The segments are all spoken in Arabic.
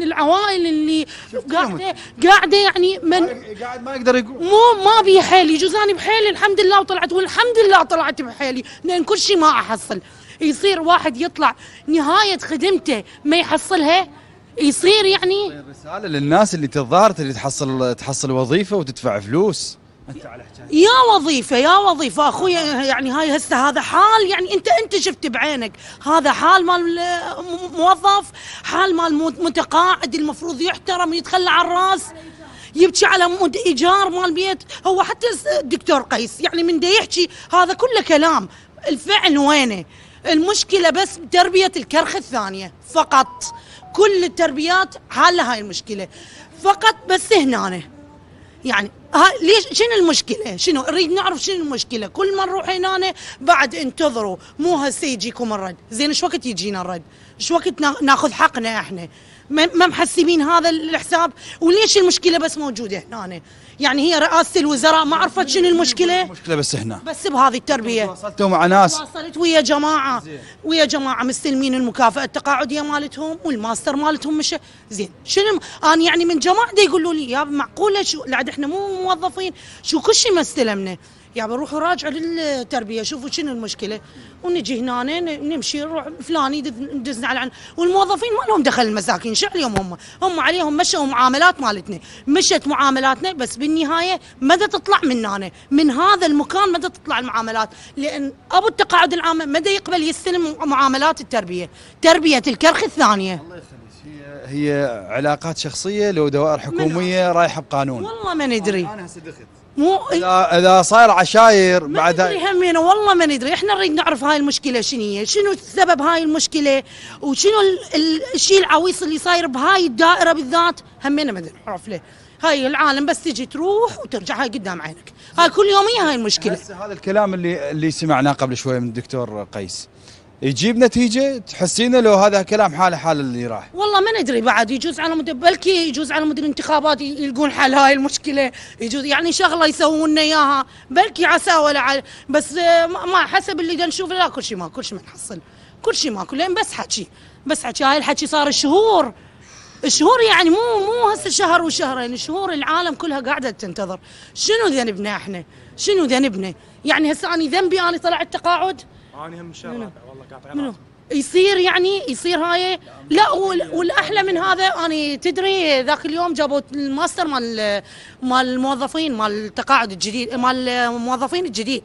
من العوائل اللي قاعده قاعده يعني من قاعد ما يقدر يقول مو ما بي حيلي جوزاني بحيلي الحمد لله وطلعت والحمد لله طلعت بحيلي لان كل شيء ما احصل يصير واحد يطلع نهايه خدمته ما يحصلها يصير يعني طيب، رساله للناس اللي تظاهرت اللي تحصل تحصل وظيفه وتدفع فلوس يا وظيفه يا وظيفه أخوي يعني هاي هسه هذا حال يعني انت انت شفت بعينك هذا حال مال موظف حال مال متقاعد المفروض يحترم يتخلى عن الراس يبكي على مود ايجار مال بيت هو حتى الدكتور قيس يعني من ده يحكي هذا كله كلام الفعل وينه المشكله بس بتربيه الكرخ الثانيه فقط كل التربيات حالها هاي المشكله فقط بس هنا يعني ها ليش شنو المشكله شنو نريد نعرف شنو المشكله كل ما نروح هنا بعد انتظروا مو هسه يجيكم الرد زين شو وقت يجينا الرد شو وقت ناخذ حقنا احنا ما محسبين هذا الحساب وليش المشكله بس موجوده هنا يعني هي رئاسه الوزراء ما عرفت شنو المشكله المشكله بس هنا بس بهذه التربيه تواصلتوا مع ناس تواصلت ويا جماعه ويا جماعه مستلمين المكافاه التقاعديه مالتهم والماستر مالتهم مش زين شنو انا يعني من جماعه يقولوا لي يا معقوله شو لعد احنا مو موظفين شو كل شيء ما استلمنا يعني بروحوا راجعوا للتربيه شوفوا شنو المشكله ونجي هنا نمشي نروح فلان يدزنا على عن والموظفين ما لهم دخل المساكين شو عليهم هم هم عليهم مشوا معاملات مالتنا مشت معاملاتنا بس بالنهايه مدى تطلع من هنا من هذا المكان مدى تطلع المعاملات لان ابو التقاعد العام مدى يقبل يستلم معاملات التربيه تربيه الكرخ الثانيه الله يخليك هي هي علاقات شخصيه لو دوائر حكوميه رايحه بقانون والله ما ندري انا هسه مو إيه؟ اذا اذا صاير عشاير ما بعد ندري همينا والله ما ندري احنا نريد نعرف هاي المشكله شنو هي شنو سبب هاي المشكله وشنو الشيء العويص اللي صاير بهاي الدائره بالذات همينا ما نعرف ليه هاي العالم بس تجي تروح وترجع هاي قدام عينك هاي كل يوميه هاي المشكله هسه هذا الكلام اللي اللي سمعناه قبل شويه من الدكتور قيس يجيب نتيجه تحسينه لو هذا كلام حاله حال اللي راح والله ما ندري بعد يجوز على مدير بلكي يجوز على مدير الانتخابات يلقون حل هاي المشكله يجوز يعني شغله يسوون لنا اياها بلكي عسى ولا عل... بس آه، ما حسب اللي نشوف لا كل شيء ما كل شيء ما نحصل كل شيء كل لين بس حكي بس حكي هاي الحكي صار شهور شهور يعني مو مو هسه شهر وشهرين شهور العالم كلها قاعده تنتظر شنو ذنبنا احنا شنو ذنبنا يعني هسه انا ذنبي انا طلعت تقاعد انا هم شر والله قاطع منو؟ يصير يعني يصير هاي لا والاحلى من هذا انا تدري ذاك اليوم جابوا الماستر مال مال الموظفين مال التقاعد الجديد مال الموظفين الجديد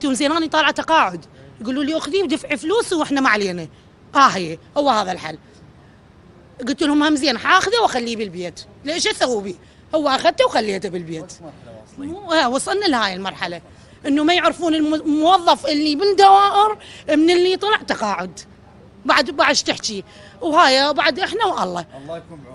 تونسين انا طالعه تقاعد يقولوا لي اخذي ودفعي فلوس واحنا ما علينا اه هي هو هذا الحل قلت لهم هم زين حاخذه واخليه بالبيت ليش تسووا بيه هو اخذته وخليته بالبيت آه، وصلنا لهاي المرحله انه ما يعرفون الموظف اللي بالدوائر من اللي طلع تقاعد بعد بعد تحكي وهاي بعد احنا والله الله يكون